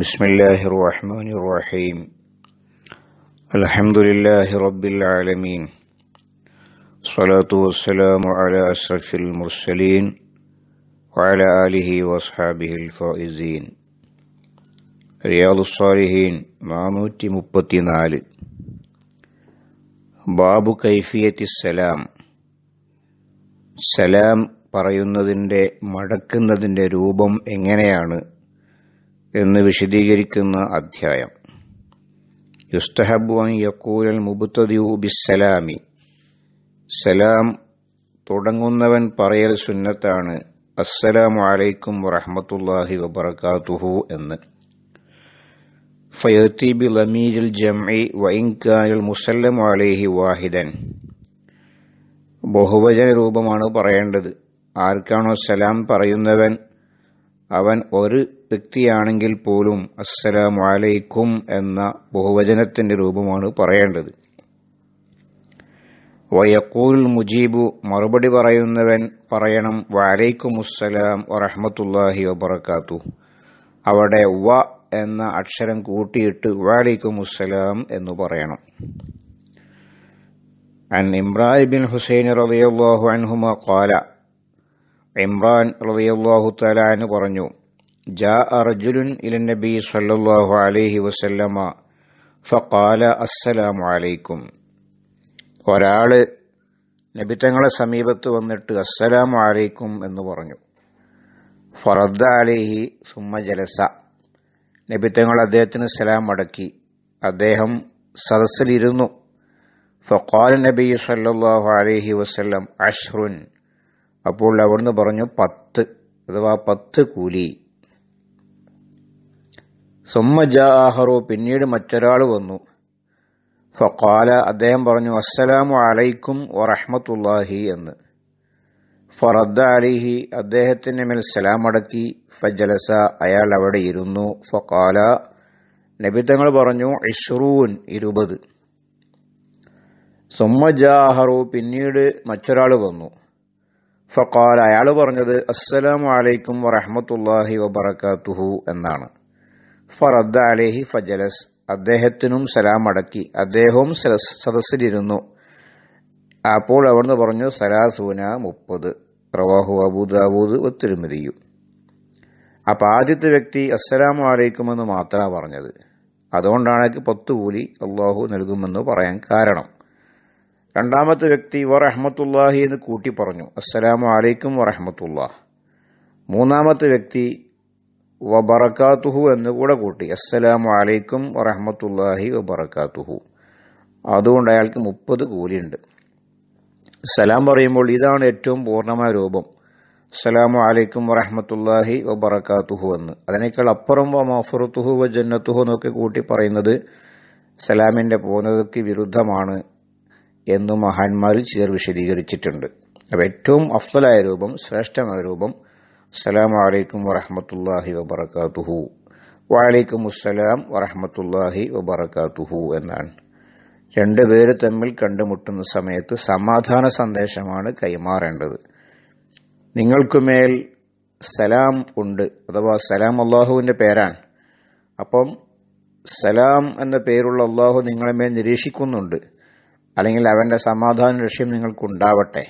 بسم الله الرحمن الرحيم الحمد لله رب العالمين الصلاة والسلام على أشرف المرسلين وعلى آله وأصحابه الفائزين رياض الصالحين നാനൂറ്റി മുപ്പത്തിനാല് ബാബു കൈഫിയത്തി സലാം സലാം പറയുന്നതിൻ്റെ മടക്കുന്നതിൻ്റെ രൂപം എങ്ങനെയാണ് എന്ന് വിശദീകരിക്കുന്ന അധ്യായം യുസ്തഹബ്വാൻ യക്കൂരൽ മുബുത്തതിയു ബിസ്സലാമി സലാം തുടങ്ങുന്നവൻ പറയൽ സുന്നത്താണ് അസ്സലാമു അലൈക്കും വറഹമത്തല്ലാഹി വബർക്കാത്തുഹു എന്ന് ഫയത്തി ബി ലമീരിൽ ജംഇ വൈൻകാനിൽ മുസല്ലം അലൈഹി വാഹിദൻ ബഹുവചന രൂപമാണ് പറയേണ്ടത് ആർക്കാണോ സലാം പറയുന്നവൻ അവൻ ഒരു വ്യക്തിയാണെങ്കിൽ പോലും അസ്സലാം വാലയിക്കും എന്ന ബഹുവചനത്തിന്റെ രൂപമാണ് പറയേണ്ടത് വയക്കൂൽ മുജീബു മറുപടി പറയുന്നവൻ പറയണം വാലയിക്കും അസ്സലാം വറഹമത്തല്ലാഹി വബറക്കാത്തു അവിടെ വ എന്ന അക്ഷരം കൂട്ടിയിട്ട് വാലൈക്കും അസ്സലാം എന്ന് പറയണം അൻ إمرأة ബിൻ حسين റളിയല്ലാഹു الله ഖാല ഇമ്രാൻ റളിയല്ലാഹു തലാൻ പറഞ്ഞു ജാ അർജുലുൻ ഇല നബി സല്ലാഹു അലൈഹി വസല്ലമ ഫഖാല അസ്സലാമു അലൈക്കും ഒരാള് നബിത്തങ്ങളെ സമീപത്ത് വന്നിട്ട് അസ്സലാമു അലൈക്കും എന്ന് പറഞ്ഞു ഫറദ് അലിഹി സുമ ജലസ നബിത്തങ്ങൾ അദ്ദേഹത്തിന് സലാം അടക്കി അദ്ദേഹം സദസ്സിലിരുന്നു ഫഖാൽ നബി സല്ലാഹു അലൈഹി വസ്ലം അഷ്റുൻ അപ്പോൾ അവിടുന്ന് പറഞ്ഞു പത്ത് അഥവാ പത്ത് കൂലി സുമ്മജ പിന്നീട് മറ്റൊരാൾ വന്നു ഫക്കാല അദ്ദേഹം പറഞ്ഞു അസ്സലാമു അലൈക്കും വറഹമത്തുല്ലാഹി എന്ന് ഫറദ് അലിഹി അദ്ദേഹത്തിൻ്റെ മേൽ സലാം അടക്കി ഫജലസ അയാൾ അവിടെ ഇരുന്നു ഫക്കാല നബിത്തങ്ങൾ പറഞ്ഞു ഇഷ്റൂൻ ഇരുപത് സൊമ്മജാഹറു പിന്നീട് മറ്റൊരാൾ വന്നു ഫക്കാൽ അയാൾ പറഞ്ഞത് അസ്സലാമു അലൈക്കും വറഹമത്തല്ലാഹി വബറക്കാത്തുഹു എന്നാണ് ഫറദ് അലേഹി ഫജലസ് അദ്ദേഹത്തിനും സലാം അടക്കി അദ്ദേഹവും സദസ്സിലിരുന്നു അപ്പോൾ അവിടുന്ന് പറഞ്ഞു സലാസൂന മുപ്പത് റവാഹു അബൂദാബൂദ് ഒത്തിരുമതിയു അപ്പം ആദ്യത്തെ വ്യക്തി അസ്സലാമു അലൈക്കും എന്ന് മാത്രമാണ് പറഞ്ഞത് അതുകൊണ്ടാണ് പത്ത് കൂലി അള്ളാഹു നൽകുമെന്ന് പറയാൻ കാരണം രണ്ടാമത്തെ വ്യക്തി വറഹമത്തുല്ലാഹി എന്ന് കൂട്ടി പറഞ്ഞു അസ്സലാമു അലൈക്കും വറഹമത്തുല്ലാ മൂന്നാമത്തെ വ്യക്തി എന്ന് കൂടെ കൂട്ടി അസ്സലാമു അലൈക്കും വറഹമത്തുല്ലാഹി ബറക്കാത്തുഹു അതുകൊണ്ട് അയാൾക്ക് മുപ്പത് കൂലിയുണ്ട് സലാം പറയുമ്പോൾ ഇതാണ് ഏറ്റവും പൂർണ്ണമായ രൂപം അസ്സലാമു അലൈക്കും വറഹമത്തുല്ലാഹി ബറക്കാത്തുഹു എന്ന് അതിനേക്കാൾ അപ്പുറം മഫറത്തുഹു വ ജന്നത്തുഹു എന്നൊക്കെ കൂട്ടി പറയുന്നത് സലാമിന്റെ പൂർണ്ണതയ്ക്ക് വിരുദ്ധമാണ് എന്നു മഹാന്മാരിൽ ചിലർ വിശദീകരിച്ചിട്ടുണ്ട് അപ്പം ഏറ്റവും അഫ്സലായ രൂപം ശ്രേഷ്ഠമായ രൂപം അസ്സലാമു അലൈക്കും വറഹമത്തല്ലാഹി വബർക്കാത്തുഹു വലൈക്കും അസ്സലാം വറഹമത്തല്ലാഹി വബർക്കാത്തുഹു എന്നാണ് പേര് തമ്മിൽ കണ്ടുമുട്ടുന്ന സമയത്ത് സമാധാന സന്ദേശമാണ് കൈമാറേണ്ടത് നിങ്ങൾക്കുമേൽ സലാം ഉണ്ട് അഥവാ സലാം അള്ളാഹുവിൻ്റെ പേരാണ് അപ്പം സലാം എന്ന പേരുള്ള അള്ളാഹു നിങ്ങളെ മേൽ നിരീക്ഷിക്കുന്നുണ്ട് അല്ലെങ്കിൽ അവന്റെ സമാധാന ലക്ഷ്യം നിങ്ങൾക്കുണ്ടാവട്ടെ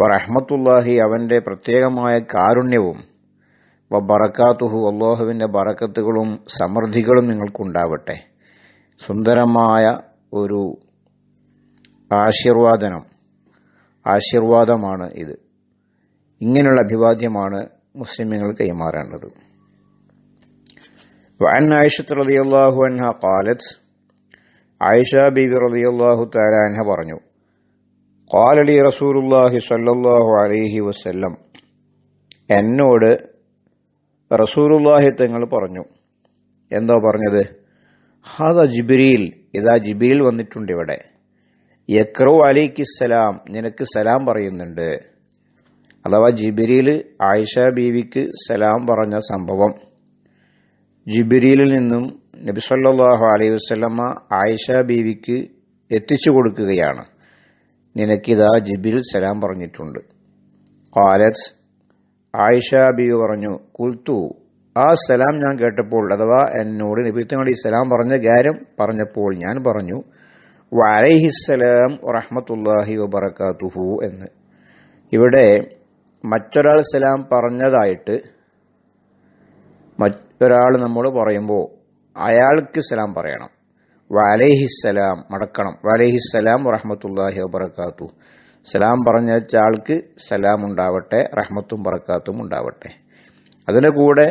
വറഹ്മത്തുല്ലാഹി അവന്റെ പ്രത്യേകമായ കാരുണ്യവും വ ബറക്കാത്തുഹു അള്ളാഹുവിന്റെ ബറക്കത്തുകളും സമൃദ്ധികളും നിങ്ങൾക്കുണ്ടാവട്ടെ സുന്ദരമായ ഒരു ആശീർവാദനം ആശീർവാദമാണ് ഇത് ഇങ്ങനെയുള്ള അഭിവാദ്യമാണ് മുസ്ലിമുകൾ കൈമാറേണ്ടത് وعن عائشة رضي الله عنها ആയിഷ ബിബി റളിയല്ലാഹു താലാൻഹ പറഞ്ഞു കാലലി റസൂലുല്ലാഹി സല്ലാഹു അലൈഹി വസ്ല്ലം എന്നോട് റസൂലുല്ലാഹി തങ്ങൾ പറഞ്ഞു എന്തോ പറഞ്ഞത് ഹാദ ജിബ്രീൽ ഇതാ ജിബിരിയിൽ വന്നിട്ടുണ്ട് ഇവിടെ യക്രു അലിക്ക് സലാം നിനക്ക് സലാം പറയുന്നുണ്ട് അഥവാ ജിബിരിയിൽ ആയിഷ ബീവിക്ക് സലാം പറഞ്ഞ സംഭവം ജിബിരിയിൽ നിന്നും നബിസല്ലാഹു അലൈഹി വസ്ലമ ആയിഷ ബീവിക്ക് എത്തിച്ചു കൊടുക്കുകയാണ് നിനക്കിതാ ജിബിൽ സലാം പറഞ്ഞിട്ടുണ്ട് കാലത്ത് ആയിഷ ബീവി പറഞ്ഞു കുൽത്തു ആ സലാം ഞാൻ കേട്ടപ്പോൾ അഥവാ എന്നോട് നബിത്തങ്ങളി സലാം പറഞ്ഞ കാര്യം പറഞ്ഞപ്പോൾ ഞാൻ പറഞ്ഞു വലൈഹിസ്സലാം റഹ്മത്തുല്ലാഹി വബർക്കാത്തുഹു എന്ന് ഇവിടെ മറ്റൊരാൾ സലാം പറഞ്ഞതായിട്ട് മറ്റൊരാൾ നമ്മൾ പറയുമ്പോൾ അയാൾക്ക് സലാം പറയണം വലഹിസ്സലാം മടക്കണം വലഹിസ്സലാം റഹ്മത്തുല്ലാഹി വബർക്കാത്തു സലാം പറഞ്ഞ ആൾക്ക് സലാം ഉണ്ടാവട്ടെ റഹ്മത്തും ബറക്കാത്തും ഉണ്ടാവട്ടെ അതിൻ്റെ കൂടെ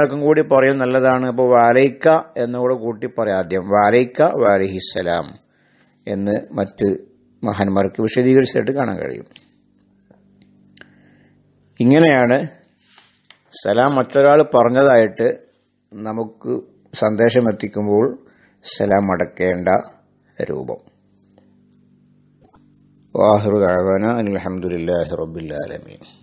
ആൾക്കും കൂടി പറയും നല്ലതാണ് അപ്പോൾ വാലയ്ക്ക എന്നുകൂടെ കൂട്ടി പറയാം ആദ്യം വാലൈക്ക വാലഹിസ്സലാം എന്ന് മറ്റ് മഹാന്മാർക്ക് വിശദീകരിച്ചതായിട്ട് കാണാൻ കഴിയും ഇങ്ങനെയാണ് സലാം മറ്റൊരാൾ പറഞ്ഞതായിട്ട് നമുക്ക് സന്ദേശം എത്തിക്കുമ്പോൾ സലാം അടക്കേണ്ട രൂപം വാഹുർ അലഹമുല്ലാ റബ്ബുല്ലാലമീൻ